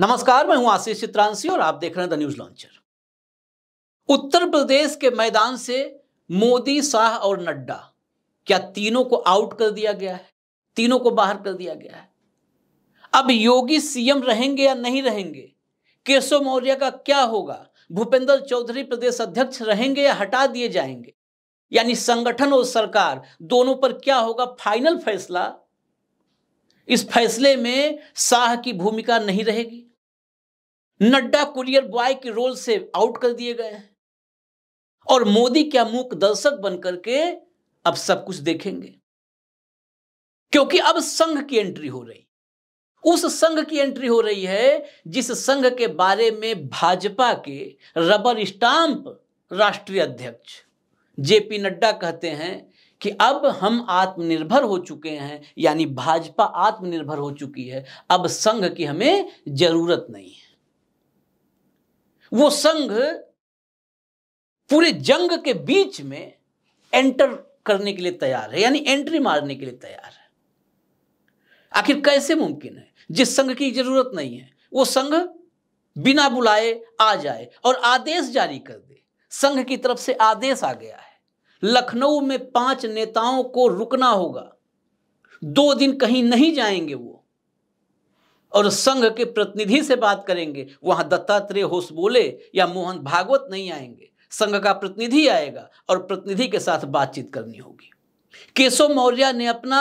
नमस्कार मैं हूं आशीष चित्रांशी और आप देख रहे हैं the news launcher Uttar Pradesh के मैदान से मोदी शाह और नड्डा क्या तीनों को आउट कर दिया गया है तीनों को बाहर कर दिया गया है अब योगी सीएम रहेंगे या नहीं रहेंगे केशव मौर्य का क्या होगा भूपेंद्र चौधरी प्रदेश अध्यक्ष रहेंगे या हटा दिए जाएंगे यानी संगठन और सरकार दोनों पर क्या होगा फाइनल फैसला इस फैसले में शाह की भूमिका नहीं रहेगी नड्डा कुरियर बॉय के रोल से आउट कर दिए गए हैं और मोदी क्या मूक दर्शक बनकर के अब सब कुछ देखेंगे क्योंकि अब संघ की एंट्री हो रही उस संघ की एंट्री हो रही है जिस संघ के बारे में भाजपा के रबर स्टाम्प राष्ट्रीय अध्यक्ष जेपी नड्डा कहते हैं कि अब हम आत्मनिर्भर हो चुके हैं यानी भाजपा आत्मनिर्भर हो चुकी है अब संघ की हमें जरूरत नहीं है वो संघ पूरे जंग के बीच में एंटर करने के लिए तैयार है यानी एंट्री मारने के लिए तैयार है आखिर कैसे मुमकिन है जिस संघ की जरूरत नहीं है वो संघ बिना बुलाए आ जाए और आदेश जारी कर दे संघ की तरफ से आदेश आ गया है लखनऊ में पांच नेताओं को रुकना होगा दो दिन कहीं नहीं जाएंगे वो और संघ के प्रतिनिधि से बात करेंगे वहां दत्तात्रेय होश बोले या मोहन भागवत नहीं आएंगे संघ का प्रतिनिधि आएगा और प्रतिनिधि के साथ बातचीत करनी होगी केशव मौर्य ने अपना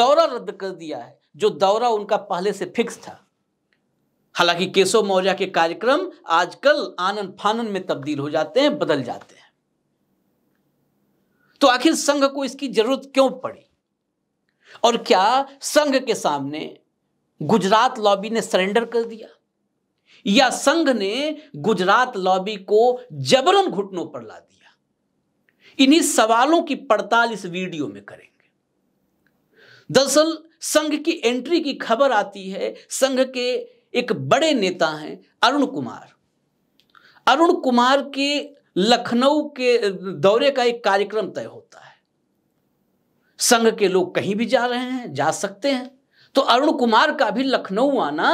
दौरा रद्द कर दिया है जो दौरा उनका पहले से फिक्स था हालांकि केशव मौर्य के कार्यक्रम आजकल आनन फानन में तब्दील हो जाते हैं बदल जाते हैं तो आखिर संघ को इसकी जरूरत क्यों पड़ी और क्या संघ के सामने गुजरात लॉबी ने सरेंडर कर दिया या संघ ने गुजरात लॉबी को जबरन घुटनों पर ला दिया इन्हीं सवालों की पड़ताल इस वीडियो में करेंगे दरअसल संघ की एंट्री की खबर आती है संघ के एक बड़े नेता हैं अरुण कुमार अरुण कुमार के लखनऊ के दौरे का एक कार्यक्रम तय होता है संघ के लोग कहीं भी जा रहे हैं जा सकते हैं तो अरुण कुमार का भी लखनऊ आना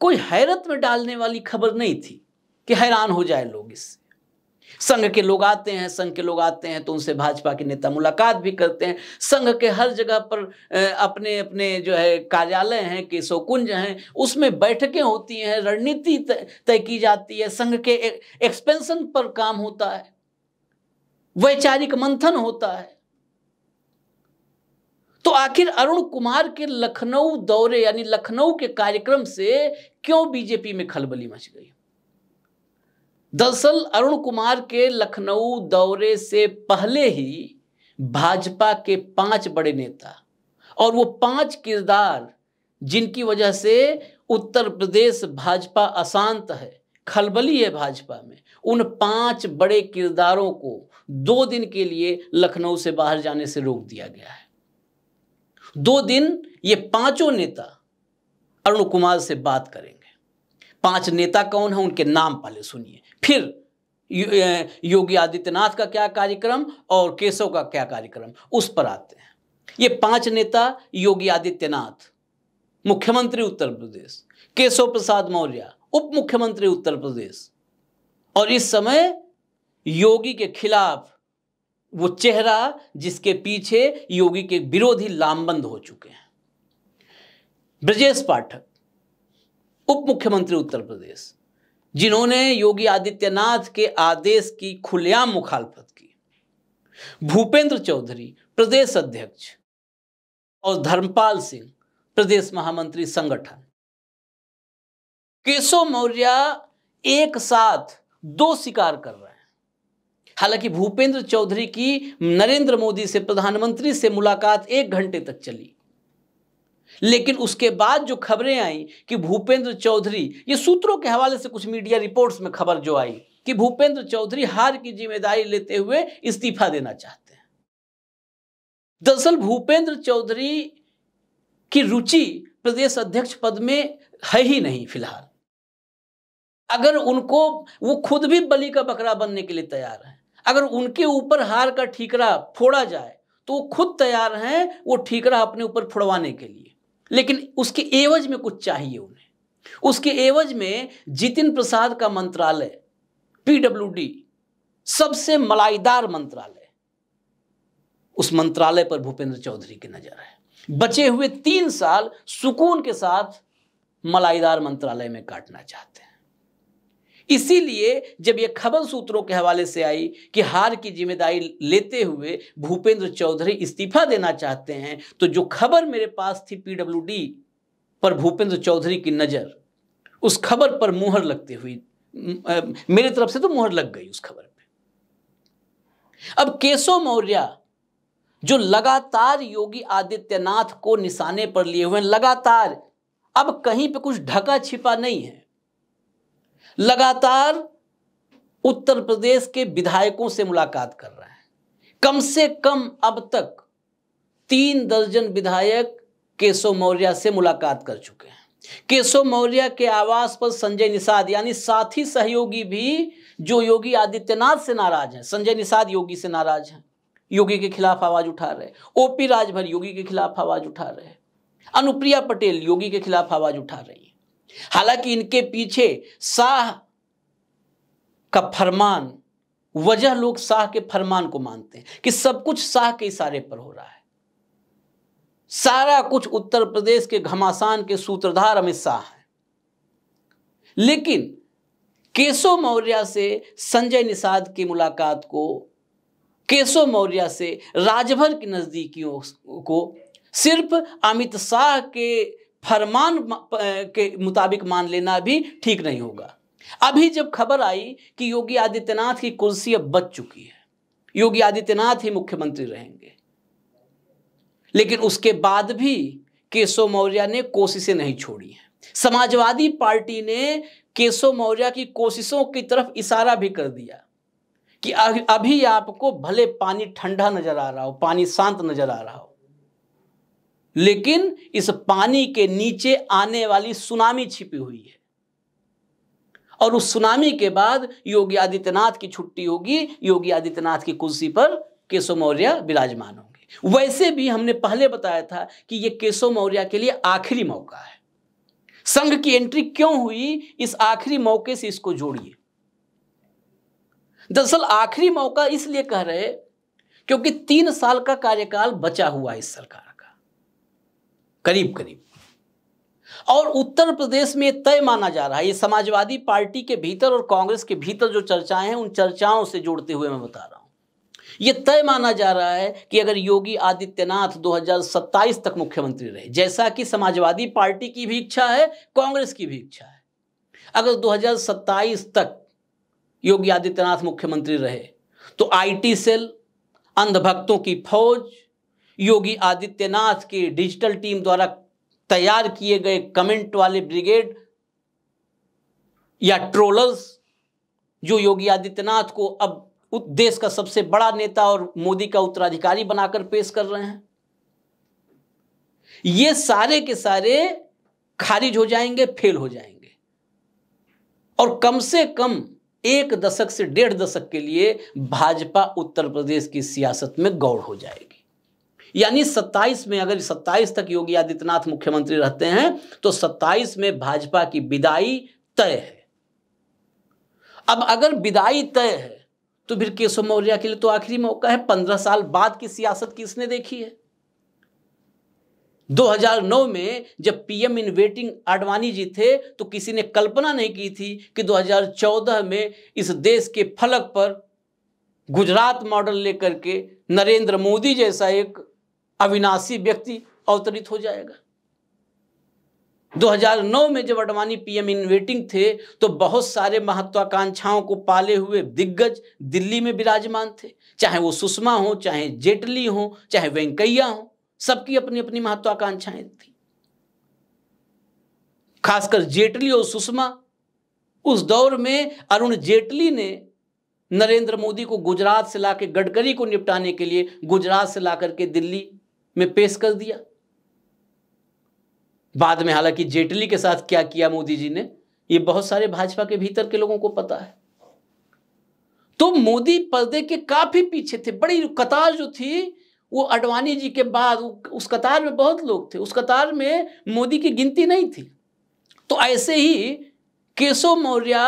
कोई हैरत में डालने वाली खबर नहीं थी कि हैरान हो जाए लोग इससे संघ के लोग आते हैं संघ के लोग आते हैं तो उनसे भाजपा के नेता मुलाकात भी करते हैं संघ के हर जगह पर अपने अपने जो है कार्यालय हैं कुंज हैं उसमें बैठकें होती हैं रणनीति तय की जाती है संघ के एक्सपेंशन पर काम होता है वैचारिक मंथन होता है तो आखिर अरुण कुमार के लखनऊ दौरे यानी लखनऊ के कार्यक्रम से क्यों बीजेपी में खलबली मच गई दरअसल अरुण कुमार के लखनऊ दौरे से पहले ही भाजपा के पांच बड़े नेता और वो पांच किरदार जिनकी वजह से उत्तर प्रदेश भाजपा अशांत है खलबली है भाजपा में उन पांच बड़े किरदारों को दो दिन के लिए लखनऊ से बाहर जाने से रोक दिया गया है दो दिन ये पांचों नेता अरुण कुमार से बात करेंगे पांच नेता कौन है उनके नाम पहले सुनिए फिर यो, योगी आदित्यनाथ का क्या कार्यक्रम और केशव का क्या कार्यक्रम उस पर आते हैं ये पांच नेता योगी आदित्यनाथ मुख्यमंत्री उत्तर प्रदेश केशव प्रसाद मौर्य उप मुख्यमंत्री उत्तर प्रदेश और इस समय योगी के खिलाफ वो चेहरा जिसके पीछे योगी के विरोधी लामबंद हो चुके हैं ब्रजेश पाठक उप मुख्यमंत्री उत्तर प्रदेश जिन्होंने योगी आदित्यनाथ के आदेश की खुलेआम मुखालफत की भूपेंद्र चौधरी प्रदेश अध्यक्ष और धर्मपाल सिंह प्रदेश महामंत्री संगठन केशव मौर्य एक साथ दो शिकार कर रहे हैं हालांकि भूपेंद्र चौधरी की नरेंद्र मोदी से प्रधानमंत्री से मुलाकात एक घंटे तक चली लेकिन उसके बाद जो खबरें आई कि भूपेंद्र चौधरी ये सूत्रों के हवाले से कुछ मीडिया रिपोर्ट्स में खबर जो आई कि भूपेंद्र चौधरी हार की जिम्मेदारी लेते हुए इस्तीफा देना चाहते हैं दरअसल भूपेंद्र चौधरी की रुचि प्रदेश अध्यक्ष पद में है ही नहीं फिलहाल अगर उनको वो खुद भी बलि का बकरा बनने के लिए तैयार हैं अगर उनके ऊपर हार का ठीकरा फोड़ा जाए तो वो खुद तैयार हैं वो ठीकरा अपने ऊपर फोड़वाने के लिए लेकिन उसके एवज में कुछ चाहिए उन्हें उसके एवज में जितिन प्रसाद का मंत्रालय पीडब्ल्यूडी सबसे मलाईदार मंत्रालय उस मंत्रालय पर भूपेंद्र चौधरी की नजर है बचे हुए तीन साल सुकून के साथ मलाईदार मंत्रालय में काटना चाहते हैं इसीलिए जब ये खबर सूत्रों के हवाले से आई कि हार की जिम्मेदारी लेते हुए भूपेंद्र चौधरी इस्तीफा देना चाहते हैं तो जो खबर मेरे पास थी पीडब्ल्यूडी पर भूपेंद्र चौधरी की नज़र उस खबर पर मुहर लगती हुई मेरी तरफ से तो मुहर लग गई उस खबर पे अब केशव मौर्य जो लगातार योगी आदित्यनाथ को निशाने पर लिए हुए लगातार अब कहीं पे कुछ ढका छिपा नहीं है लगातार उत्तर प्रदेश के विधायकों से मुलाकात कर रहे हैं कम से कम अब तक तीन दर्जन विधायक केशव मौर्य से मुलाकात कर चुके हैं केशव मौर्य के आवास पर संजय निषाद यानी साथी सहयोगी भी जो योगी आदित्यनाथ से नाराज हैं संजय निषाद योगी से नाराज हैं योगी के खिलाफ आवाज उठा रहे ओपी राजभर योगी के खिलाफ आवाज उठा रहे अनुप्रिया पटेल योगी के खिलाफ आवाज उठा रही हालांकि इनके पीछे शाह का फरमान वजह लोग शाह के फरमान को मानते हैं कि सब कुछ शाह के इशारे पर हो रहा है सारा कुछ उत्तर प्रदेश के घमासान के सूत्रधार अमित शाह हैं लेकिन केशव मौर्य से संजय निषाद की मुलाकात को केशव मौर्य से राजभर की नज़दीकियों को सिर्फ अमित शाह के फरमान के मुताबिक मान लेना भी ठीक नहीं होगा अभी जब खबर आई कि योगी आदित्यनाथ की कुर्सी अब बच चुकी है योगी आदित्यनाथ ही मुख्यमंत्री रहेंगे लेकिन उसके बाद भी केशव मौर्य ने कोशिशें नहीं छोड़ी हैं समाजवादी पार्टी ने केशव मौर्य की कोशिशों की तरफ इशारा भी कर दिया कि अभी आपको भले पानी ठंडा नजर आ रहा हो पानी शांत नजर आ रहा हो लेकिन इस पानी के नीचे आने वाली सुनामी छिपी हुई है और उस सुनामी के बाद योगी आदित्यनाथ की छुट्टी होगी योगी आदित्यनाथ की कुर्सी पर केशव मौर्य विराजमान होंगे वैसे भी हमने पहले बताया था कि यह केशव मौर्य के लिए आखिरी मौका है संघ की एंट्री क्यों हुई इस आखिरी मौके से इसको जोड़िए दरअसल आखिरी मौका इसलिए कह रहे क्योंकि तीन साल का कार्यकाल बचा हुआ है इस सरकार करीब करीब और उत्तर प्रदेश में तय माना जा रहा है ये समाजवादी पार्टी के भीतर और कांग्रेस के भीतर जो चर्चाएं हैं उन चर्चाओं से जोड़ते हुए मैं बता रहा हूँ ये तय माना जा रहा है कि अगर योगी आदित्यनाथ 2027 तक मुख्यमंत्री रहे जैसा कि समाजवादी पार्टी की भी इच्छा है कांग्रेस की भी इच्छा है अगर 2027 तक योगी आदित्यनाथ मुख्यमंत्री रहे तो आईटी सेल अंधभक्तों की फौज योगी आदित्यनाथ की डिजिटल टीम द्वारा तैयार किए गए कमेंट वाले ब्रिगेड या ट्रोलर्स जो योगी आदित्यनाथ को अब देश का सबसे बड़ा नेता और मोदी का उत्तराधिकारी बनाकर पेश कर रहे हैं ये सारे के सारे खारिज हो जाएंगे फेल हो जाएंगे और कम से कम एक दशक से डेढ़ दशक के लिए भाजपा उत्तर प्रदेश की सियासत में गौड़ हो जाएगी यानी 27 में अगर 27 तक योगी आदित्यनाथ मुख्यमंत्री रहते हैं तो 27 में भाजपा की विदाई तय है अब अगर विदाई तय है तो फिर केशव मौर्य के लिए तो आखिरी मौका है पंद्रह साल बाद की सियासत किसने देखी है 2009 में जब PM in waiting Advani ji थे तो किसी ने कल्पना नहीं की थी कि 2014 में इस देश के फलक पर गुजरात मॉडल लेकर के नरेंद्र मोदी जैसा एक अविनाशी व्यक्ति अवतरित हो जाएगा 2009 में जब अडवाणी पीएम इन वेटिंग थे तो बहुत सारे महत्वाकांक्षाओं को पाले हुए दिग्गज दिल्ली में विराजमान थे चाहे वो सुषमा हो चाहे जेटली हो चाहे वेंकैया हो सबकी अपनी अपनी महत्वाकांक्षाएं थी खासकर जेटली और सुषमा उस दौर में अरुण जेटली ने नरेंद्र मोदी को गुजरात से लाके गडकरी को निपटाने के लिए गुजरात से ला करके दिल्ली में पेश कर दिया बाद में हालांकि जेटली के साथ क्या किया मोदी जी ने ये बहुत सारे भाजपा के भीतर के लोगों को पता है तो मोदी पर्दे के काफी पीछे थे बड़ी कतार जो थी वो अडवाणी जी के बाद उस कतार में बहुत लोग थे उस कतार में मोदी की गिनती नहीं थी तो ऐसे ही केशव मौर्य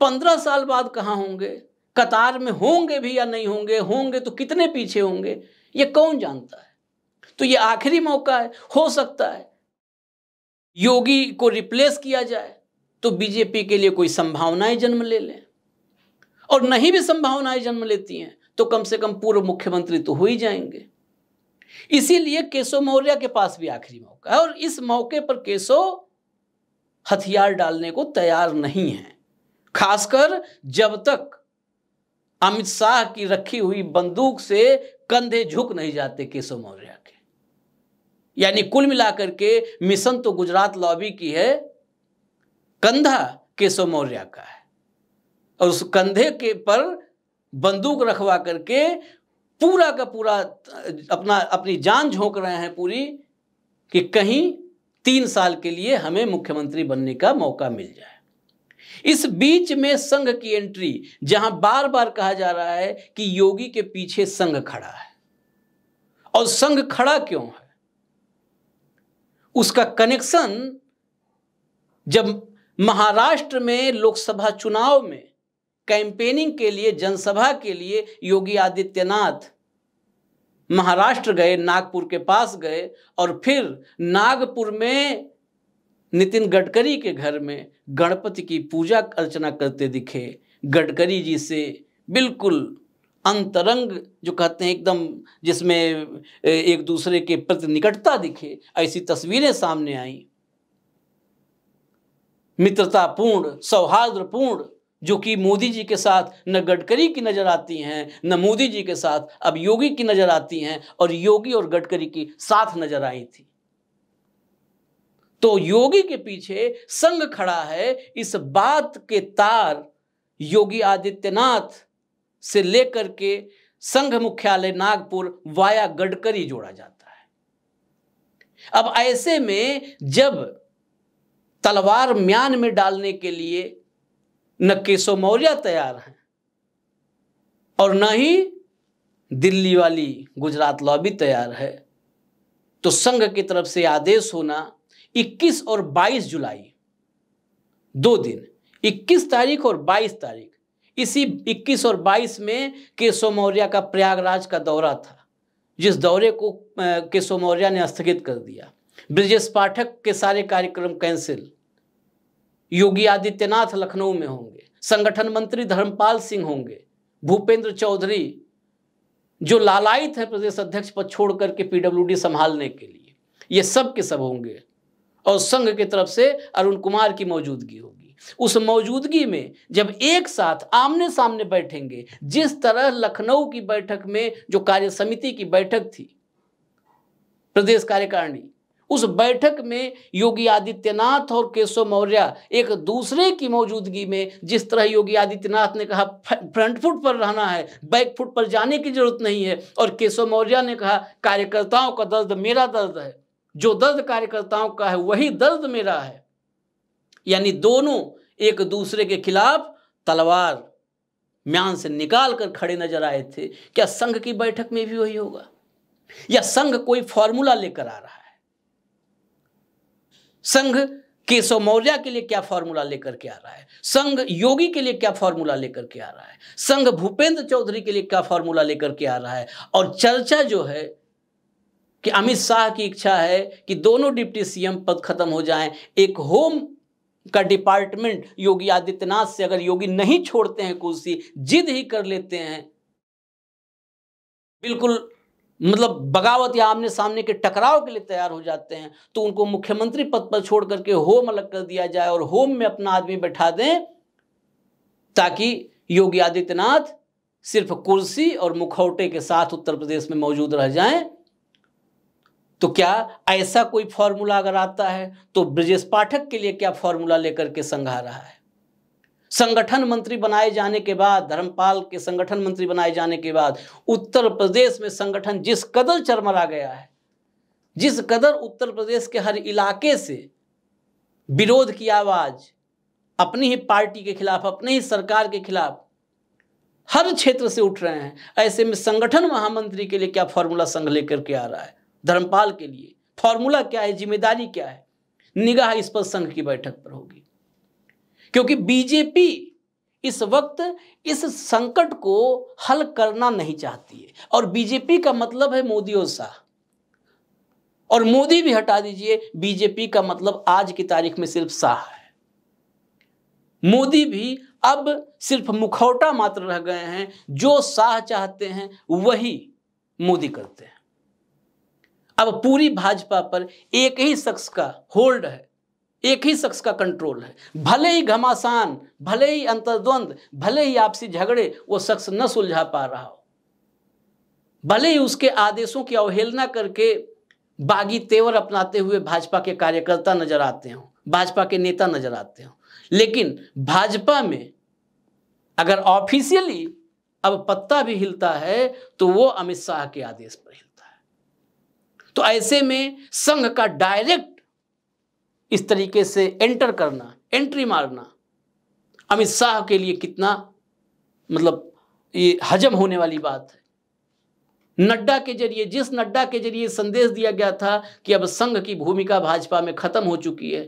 पंद्रह साल बाद कहाँ होंगे कतार में होंगे भी या नहीं होंगे होंगे तो कितने पीछे होंगे ये कौन जानता है तो ये आखिरी मौका है हो सकता है योगी को रिप्लेस किया जाए तो बीजेपी के लिए कोई संभावनाएं जन्म ले लें और नहीं भी संभावनाएं जन्म लेती हैं तो कम से कम पूर्व मुख्यमंत्री तो हो ही जाएंगे इसीलिए केशव मौर्य के पास भी आखिरी मौका है और इस मौके पर केशव हथियार डालने को तैयार नहीं है खासकर जब तक अमित शाह की रखी हुई बंदूक से कंधे झुक नहीं जाते केशव मौर्य यानी कुल मिलाकर के मिशन तो गुजरात लॉबी की है कंधा केशव मौर्य का है और उस कंधे के पर बंदूक रखवा करके पूरा का पूरा अपना अपनी जान झोंक रहे हैं पूरी कि कहीं तीन साल के लिए हमें मुख्यमंत्री बनने का मौका मिल जाए इस बीच में संघ की एंट्री जहां बार बार कहा जा रहा है कि योगी के पीछे संघ खड़ा है और संघ खड़ा क्यों है उसका कनेक्शन जब महाराष्ट्र में लोकसभा चुनाव में कैंपेनिंग के लिए जनसभा के लिए योगी आदित्यनाथ महाराष्ट्र गए नागपुर के पास गए और फिर नागपुर में नितिन गडकरी के घर में गणपति की पूजा अर्चना करते दिखे गडकरी जी से बिल्कुल अंतरंग जो कहते हैं एकदम जिसमें एक दूसरे के प्रति निकटता दिखे ऐसी तस्वीरें सामने आई मित्रतापूर्ण सौहार्दपूर्ण जो कि मोदी जी के साथ न गडकरी की नज़र आती हैं न मोदी जी के साथ अब योगी की नज़र आती हैं और योगी और गडकरी की साथ नज़र आई थी तो योगी के पीछे संग खड़ा है इस बात के तार योगी आदित्यनाथ से लेकर के संघ मुख्यालय नागपुर वाया गडकरी जोड़ा जाता है अब ऐसे में जब तलवार म्यान में डालने के लिए न केशव मौर्य तैयार हैं और न ही दिल्ली वाली गुजरात लॉबी तैयार है तो संघ की तरफ से आदेश होना 21 और 22 जुलाई दो दिन 21 तारीख और 22 तारीख इसी 21 और 22 में केशव मौर्य का प्रयागराज का दौरा था जिस दौरे को केशव मौर्य ने स्थगित कर दिया ब्रजेश पाठक के सारे कार्यक्रम कैंसिल योगी आदित्यनाथ लखनऊ में होंगे संगठन मंत्री धर्मपाल सिंह होंगे भूपेंद्र चौधरी जो लालायित है प्रदेश अध्यक्ष पद छोड़ करके पीडब्ल्यूडी संभालने के लिए ये सब के सब होंगे और संघ की तरफ से अरुण कुमार की मौजूदगी होगी उस मौजूदगी में जब एक साथ आमने सामने बैठेंगे जिस तरह लखनऊ की बैठक में जो कार्य समिति की बैठक थी प्रदेश कार्यकारिणी उस बैठक में योगी आदित्यनाथ और केशव मौर्य एक दूसरे की मौजूदगी में जिस तरह योगी आदित्यनाथ ने कहा फ्रंट फुट पर रहना है बैक फुट पर जाने की जरूरत नहीं है और केशव मौर्य ने कहा कार्यकर्ताओं का दर्द मेरा दर्द है जो दर्द कार्यकर्ताओं का है वही दर्द मेरा है यानी दोनों एक दूसरे के खिलाफ तलवार म्यान से निकाल कर खड़े नजर आए थे क्या संघ की बैठक में भी वही होगा या संघ कोई फॉर्मूला लेकर आ रहा है संघ केशव मौर्य के लिए क्या फॉर्मूला लेकर के आ रहा है संघ योगी के लिए क्या फॉर्मूला लेकर के आ रहा है संघ भूपेंद्र चौधरी के लिए क्या फॉर्मूला लेकर के आ रहा है और चर्चा जो है कि अमित शाह की इच्छा है कि दोनों डिप्टी सीएम पद खत्म हो जाएं एक होम का डिपार्टमेंट योगी आदित्यनाथ से अगर योगी नहीं छोड़ते हैं कुर्सी जिद ही कर लेते हैं बिल्कुल मतलब बगावत या आमने सामने के टकराव के लिए तैयार हो जाते हैं तो उनको मुख्यमंत्री पद पर छोड़ करके होम अलग कर दिया जाए और होम में अपना आदमी बैठा दें ताकि योगी आदित्यनाथ सिर्फ कुर्सी और मुखौटे के साथ उत्तर प्रदेश में मौजूद रह जाएं तो क्या ऐसा कोई फॉर्मूला अगर आता है तो ब्रजेश पाठक के लिए क्या फॉर्मूला लेकर के संघ आ रहा है संगठन मंत्री बनाए जाने के बाद धर्मपाल के संगठन मंत्री बनाए जाने के बाद उत्तर प्रदेश में संगठन जिस कदर चरमरा गया है जिस कदर उत्तर प्रदेश के हर इलाके से विरोध की आवाज़ अपनी ही पार्टी के खिलाफ अपनी ही सरकार के खिलाफ हर क्षेत्र से उठ रहे हैं ऐसे में संगठन महामंत्री के लिए क्या फॉर्मूला संघ लेकर के आ रहा है धर्मपाल के लिए फॉर्मूला क्या है जिम्मेदारी क्या है निगाह इस पर संघ की बैठक पर होगी क्योंकि बीजेपी इस वक्त इस संकट को हल करना नहीं चाहती है और बीजेपी का मतलब है मोदी और शाह और मोदी भी हटा दीजिए बीजेपी का मतलब आज की तारीख में सिर्फ शाह है मोदी भी अब सिर्फ मुखौटा मात्र रह गए हैं जो शाह चाहते हैं वही मोदी करते हैं अब पूरी भाजपा पर एक ही शख्स का होल्ड है एक ही शख्स का कंट्रोल है भले ही घमासान भले ही अंतर्द्वंद भले ही आपसी झगड़े वो शख्स न सुलझा पा रहा हो भले ही उसके आदेशों की अवहेलना करके बागी तेवर अपनाते हुए भाजपा के कार्यकर्ता नजर आते हों भाजपा के नेता नजर आते हों लेकिन भाजपा में अगर ऑफिशियली अब पत्ता भी हिलता है तो वो अमित शाह के आदेश पर हिलता तो ऐसे में संघ का डायरेक्ट इस तरीके से एंटर करना एंट्री मारना अमित शाह के लिए कितना मतलब ये हजम होने वाली बात है नड्डा के जरिए जिस नड्डा के जरिए संदेश दिया गया था कि अब संघ की भूमिका भाजपा में खत्म हो चुकी है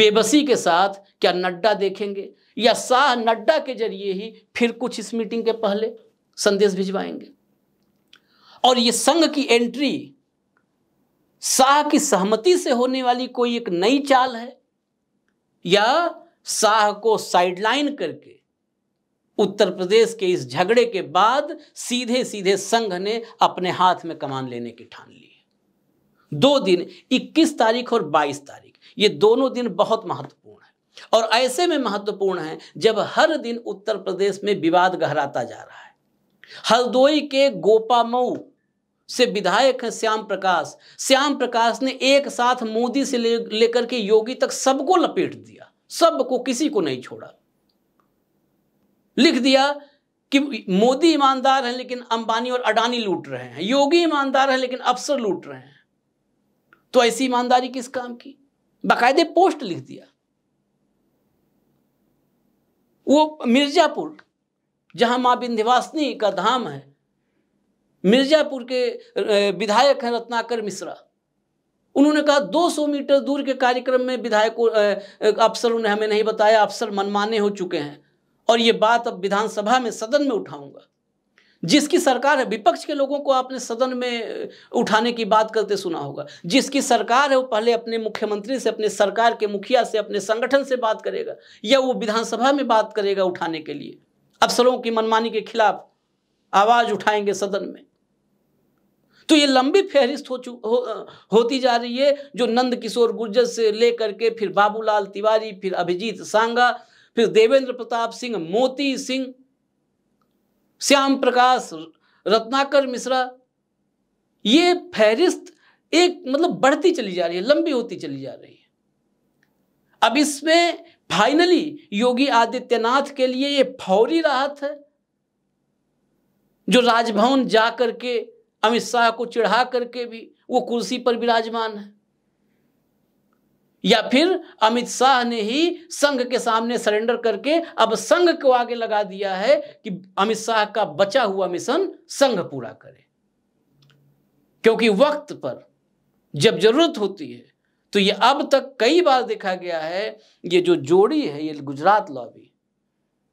बेबसी के साथ क्या नड्डा देखेंगे या शाह नड्डा के जरिए ही फिर कुछ इस मीटिंग के पहले संदेश भिजवाएंगे और ये संघ की एंट्री शाह की सहमति से होने वाली कोई एक नई चाल है या शाह को साइडलाइन करके उत्तर प्रदेश के इस झगड़े के बाद सीधे सीधे संघ ने अपने हाथ में कमान लेने की ठान ली है दो दिन 21 तारीख और 22 तारीख ये दोनों दिन बहुत महत्वपूर्ण है और ऐसे में महत्वपूर्ण है जब हर दिन उत्तर प्रदेश में विवाद गहराता जा रहा है हल्दोई के गोपामऊ से विधायक हैं श्याम प्रकाश श्याम प्रकाश ने एक साथ मोदी से लेकर ले के योगी तक सबको लपेट दिया सबको किसी को नहीं छोड़ा लिख दिया कि मोदी ईमानदार हैं लेकिन अंबानी और अडानी लूट रहे हैं योगी ईमानदार हैं लेकिन अफसर लूट रहे हैं तो ऐसी ईमानदारी किस काम की बाकायदे पोस्ट लिख दिया वो मिर्जापुर जहां मां विंध्यवासिनी का धाम है मिर्जापुर के विधायक हैं रत्नाकर मिश्रा उन्होंने कहा 200 मीटर दूर के कार्यक्रम में विधायकों अफसरों ने हमें नहीं बताया अफसर मनमाने हो चुके हैं और ये बात अब विधानसभा में सदन में उठाऊंगा जिसकी सरकार है विपक्ष के लोगों को आपने सदन में उठाने की बात करते सुना होगा जिसकी सरकार है वो पहले अपने मुख्यमंत्री से अपने सरकार के मुखिया से अपने संगठन से बात करेगा या वो विधानसभा में बात करेगा उठाने के लिए अफसरों की मनमानी के खिलाफ आवाज़ उठाएंगे सदन में तो ये लंबी फहरिस्त हो, हो होती जा रही है जो नंद किशोर गुर्जर से लेकर के फिर बाबूलाल तिवारी फिर अभिजीत सांगा फिर देवेंद्र प्रताप सिंह मोती सिंह श्याम प्रकाश रत्नाकर मिश्रा ये फहरिस्त एक मतलब बढ़ती चली जा रही है लंबी होती चली जा रही है अब इसमें फाइनली योगी आदित्यनाथ के लिए ये फौरी राहत है जो राजभवन जा के अमित शाह को चिढ़ा करके भी वो कुर्सी पर विराजमान है या फिर अमित शाह ने ही संघ के सामने सरेंडर करके अब संघ को आगे लगा दिया है कि अमित शाह का बचा हुआ मिशन संघ पूरा करे क्योंकि वक्त पर जब जरूरत होती है तो ये अब तक कई बार देखा गया है ये जो जोड़ी है ये गुजरात लॉबी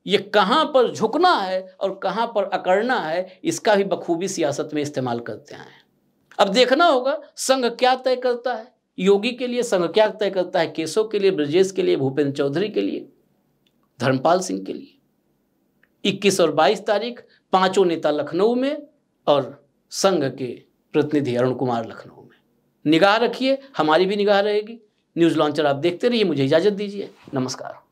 ये कहाँ पर झुकना है और कहाँ पर अकड़ना है इसका भी बखूबी सियासत में इस्तेमाल करते हैं अब देखना होगा संघ क्या तय करता है योगी के लिए संघ क्या तय करता है केशव के लिए ब्रजेश के लिए भूपेंद्र चौधरी के लिए धर्मपाल सिंह के लिए 21 और 22 तारीख पांचों नेता लखनऊ में और संघ के प्रतिनिधि अरुण कुमार लखनऊ में निगाह रखिए हमारी भी निगाह रहेगी न्यूज़ लॉन्चर आप देखते रहिए मुझे इजाज़त दीजिए नमस्कार